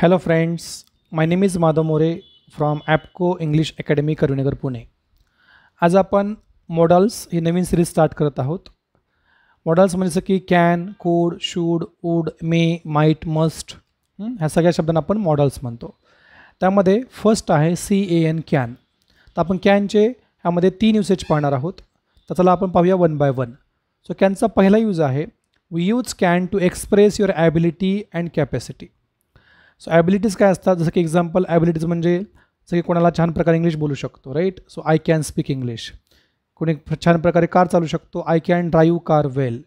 Hello friends my name is Madhav More from ॲपको English academy करुणेगर पुणे आज आपण मॉडल्स ही नवीन सिरीज स्टार्ट करत आहोत मॉडल्स म्हणजे जसं की can could should would may might must ह्या सगळ्या शब्दांना आपण मॉडल्स म्हणतो त्यामध्ये फर्स्ट आहे सी ए एन कॅन तर आपण कॅनचे ह्यामध्ये तीन युसेज पाहणार आहोत तर चला आपण पाहूया वन बाय वन सो कॅनचा पहिला यूज आहे we use can to express your ability and capacity so abilities काय असतात जसं की एक्झाम्पल ॲबिलिटीज म्हणजे जसं की कोणाला छान प्रकारे इंग्लिश बोलू शकतो right so I can speak English कोणी छान प्रकारे कार चालू शकतो I can drive car well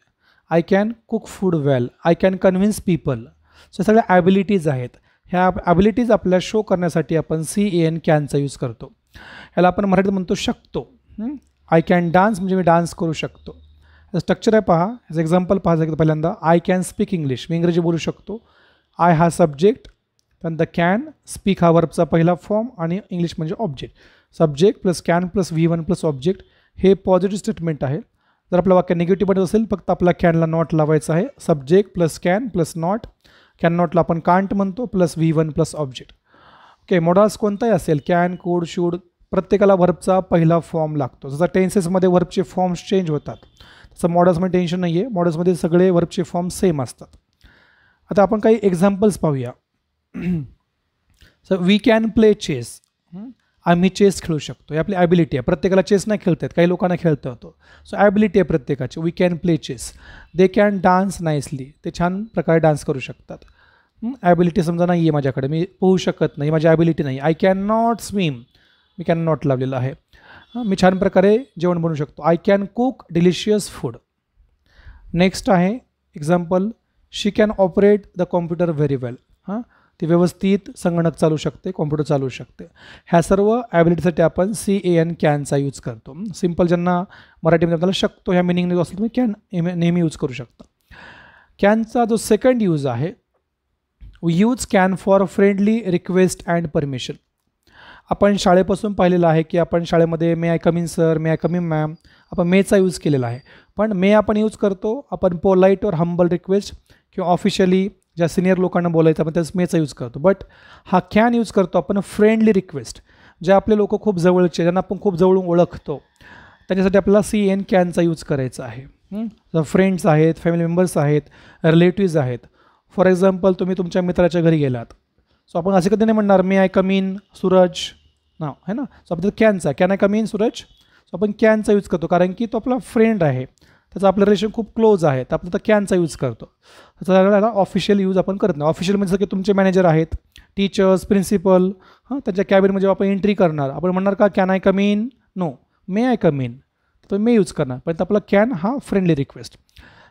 I can cook food well I can convince people so सगळ्या ॲबिलिटीज आहेत ह्या ॲबिलिटीज आपल्या शो करण्यासाठी आपण सी ए एन कॅनचा यूज करतो ह्याला आपण मराठीत म्हणतो शकतो आय कॅन डान्स म्हणजे मी डान्स करू शकतो स्ट्रक्चर आहे पहा ह्याचं एक्झाम्पल पहा पहिल्यांदा आय कॅन स्पीक इंग्लिश मी इंग्रजी बोलू शकतो आय हा सब्जेक्ट त्यानंतर कॅन स्पीक हा वर्बचा पहिला फॉर्म आणि इंग्लिश म्हणजे object subject plus can plus V one plus object हे पॉझिटिव्ह स्टेटमेंट आहे जर आपलं वाक्य निगेटिव्ह बनत असेल फक्त आपल्या कॅनला नॉट लावायचं आहे subject plus can plus not can नॉटला आपण कांट म्हणतो plus V one plus object okay modals कोणताही असेल कॅन कोड शूड प्रत्येकाला वर्बचा पहिला फॉर्म लागतो जसं टेन्सेसमध्ये वर्बचे फॉर्म्स चेंज होतात तसं मॉडल्समध्ये टेन्शन नाही आहे मॉडल्समध्ये सगळे वर्बचे फॉर्म सेम असतात आता आपण काही एक्झाम्पल्स पाहूया sir we can play chess आम्ही चेस खेळू शकतो ही आपली ॲबिलिटी आहे प्रत्येकाला चेस नाही खेळत आहेत काही लोकांना खेळतो होतो सो ॲबिलिटी आहे प्रत्येकाची we can play chess they can dance nicely ते छान प्रकारे डान्स करू शकतात ॲबिलिटी hmm? समजा नाही आहे माझ्याकडे मी पोहू शकत नाही माझी ॲबिलिटी नाही आय कॅन नॉट स्विम मी कॅन नॉट लावलेलं आहे मी छान प्रकारे जेवण बनवू शकतो I can cook delicious food next आहे example she can operate the computer very well हां ती व्यवस्थित संगणक चालू शकते कॉम्प्युटर चालू शकते ह्या सर्व ॲबिलिटीसाठी आपण सी ए एन कॅनचा यूज करतो सिम्पल ज्यांना मराठीमध्ये आपल्याला शकतो ह्या मिनिंगने असेल तुम्ही कॅन नेहमी यूज करू शकता कॅनचा जो सेकंड यूज आहे use can for friendly request and permission आपण शाळेपासून पाहिलेलं आहे की आपण शाळेमध्ये may I coming sir may I coming ma'am आपण मेचा यूज केलेला आहे पण मे आपण यूज करतो आपण पोलाईट और हंबल रिक्वेस्ट किंवा ऑफिशियली ज्या सिनियर लोकांना बोलायचं आपण त्याच मेचा यूज करतो बट हा कॅन यूज करतो आपण फ्रेंडली रिक्वेस्ट जे आपले लोक खूप जवळचे ज्यांना आपण खूप जवळून ओळखतो त्याच्यासाठी आपल्याला सी एन कॅनचा यूज करायचा आहे फ्रेंड्स आहेत फॅमिली मेंबर्स आहेत रिलेटिव्ज आहेत फॉर एक्झाम्पल तुम्ही तुमच्या मित्राच्या घरी गेलात सो आपण असे कधी नाही म्हणणार मी आय कमीन सूरज ना है ना सो आपण कॅनचा can I come in Suraj so आपण कॅनचा यूज करतो कारण की तो आपला फ्रेंड आहे त्याचं आपलं रिलेशन खूप क्लोज आहे तर आपण तर कॅनचा यूज करतो त्याचा ऑफिशियल यूज आपण करत नाही ऑफिशियल म्हणजे सगळे की तुमचे मॅनेजर आहेत टीचर्स प्रिन्सिपल हां त्यांच्या कॅबिनमध्ये आपण एंट्री करणार आपण म्हणणार का can I come in no may I come in तो मे यूज करणार पण आपला कॅन हा फ्रेंडली रिक्वेस्ट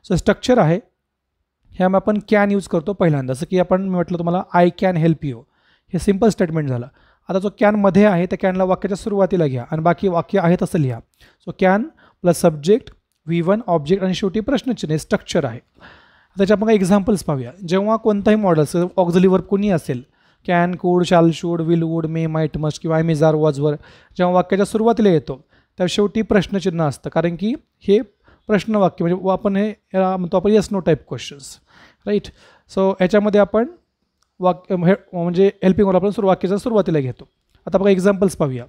सो स्ट्रक्चर आहे ह्यामुळे आपण कॅन यूज करतो पहिल्यांदा जसं की आपण मी म्हटलं तुम्हाला आय कॅन हेल्प यू हे सिम्पल स्टेटमेंट झालं आता जो कॅनमध्ये आहे त्या कॅनला वाक्याच्या सुरुवातीला घ्या आणि बाकी वाक्य आहे तसं लिहा so can plus subject V one object आणि शेवटी प्रश्नचिन्ह स्ट्रक्चर आहे त्याच्या आपण काही एक्झाम्पल्स पाहूया जेव्हा कोणताही मॉडेल ऑक्झली वर्ब कोणी असेल can could shall should will would may might must किंवा जार वॉजवर जेव्हा वाक्याच्या सुरुवातीला येतो त्या शेवटी प्रश्नचिन्ह असतं कारण की हे प्रश्नवाक्य म्हणजे आपण हे म्हणतो आपण yes no type questions right so ह्याच्यामध्ये आपण वाक्य म्हणजे हेल्पिंग आपण सुरु वाक्याच्या सुरुवातीला घेतो आता बघा एक्झाम्पल्स पाहूया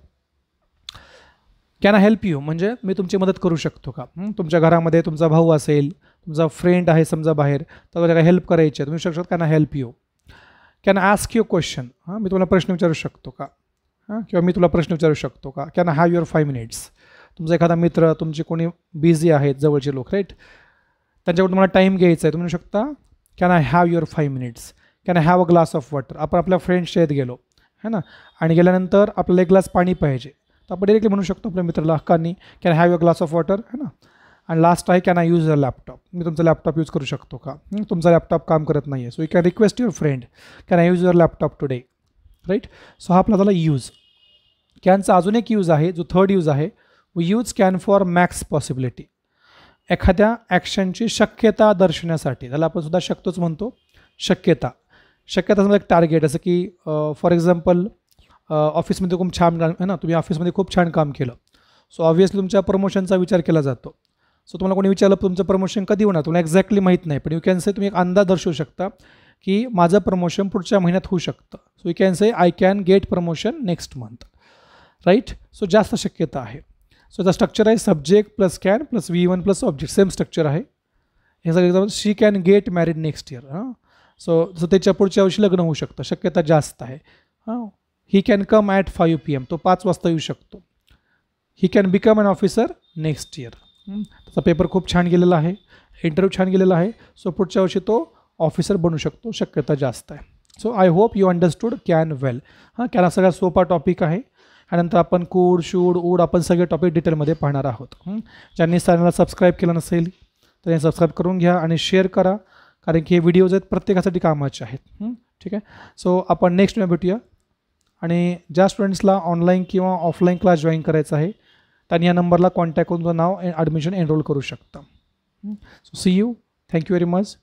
कॅन आय हेल्प यू म्हणजे मी तुमची मदत करू शकतो का तुमच्या घरामध्ये तुमचा भाऊ असेल तुमचा फ्रेंड आहे समजा बाहेर तर त्याला हेल्प करायची आहे तुम्ही शकता can I help you can ask you question हां मी तुम्हाला प्रश्न विचारू शकतो का हां किंवा मी तुला प्रश्न विचारू शकतो का can have your five minutes तुमचा एखादा मित्र तुमचे कोणी बिझी आहेत जवळचे लोक राईट त्यांच्याकडून तुम्हाला टाईम घ्यायचा आहे तुम्ही शकता can I have your five minutes can I have a glass of water आपण आपल्या फ्रेंड्सच्या येत गेलो है ना आणि गेल्यानंतर आपल्याला एक ग्लास पाणी पाहिजे तर आपण डायरेक्टली म्हणू शकतो आपल्या मित्राला हक्कांनी can have a glass of water है ना आणि लास्ट आहे can I use a laptop मी तुमचा लॅपटॉप यूज करू शकतो का तुमचा लॅपटॉप काम करत नाही आहे so you can request your friend can I use your laptop today right so हा आपला झाला यूज कॅनचा अजून एक यूज आहे जो थर्ड यूज आहे व use can for max possibility एखाद्या ॲक्शनची शक्यता दर्शवण्यासाठी त्याला आपण सुद्धा शकतोच म्हणतो शक्यता शक्यता समजा एक टार्गेट जसं की फॉर एक्झाम्पल ऑफिसमध्ये खूप छान काम आहे ना तुम्ही ऑफिसमध्ये खूप छान काम केलं सो ऑब्व्हियसली तुमच्या प्रमोशनचा विचार केला जातो सो तुम्हाला कोणी विचारलं तुमचं प्रमोशन कधी होणार तुम्हाला एक्झॅक्टली माहीत नाही पण यू कॅन से तुम्ही एक अंदाज दर्शवू शकता की माझं प्रमोशन पुढच्या महिन्यात होऊ शकतं so you can say I can get promotion next month right so जास्त शक्यता आहे सो द स्ट्रक्चर आहे subject plus can plus V one plus object same structure आहे हे सगळं example she can get married next year हां so त्याच्या पुढच्या वर्षी लग्न होऊ शकतं शक्यता जास्त आहे हां he can come at five P M तो पाच वाजता येऊ शकतो he can become an officer next year त्याचा पेपर खूप छान गेलेला आहे इंटरव्ह्यू छान गेलेला आहे सो पुढच्या वर्षी तो ऑफिसर बनू शकतो शक्यता जास्त आहे so I hope you understood can well हां कॅन हा सगळा सोपा टॉपिक आहे त्यानंतर आपण कूड शूड ऊड आपण सगळे टॉपिक डिटेलमध्ये पाहणार आहोत ज्यांनी चॅनलला सबस्क्राईब केलं नसेल तर हे सबस्क्राईब करून घ्या आणि शेअर करा कारण की हे व्हिडिओज आहेत प्रत्येकासाठी कामाचे आहेत ठीक आहे सो आपण नेक्स्ट वेळ भेटूया आणि ज्या स्टुडंट्सला ऑनलाईन किंवा ऑफलाईन क्लास जॉईन करायचा आहे त्यांनी या नंबरला कॉन्टॅक्ट करून नाव ॲडमिशन एनरोल करू शकता so see you thank you very much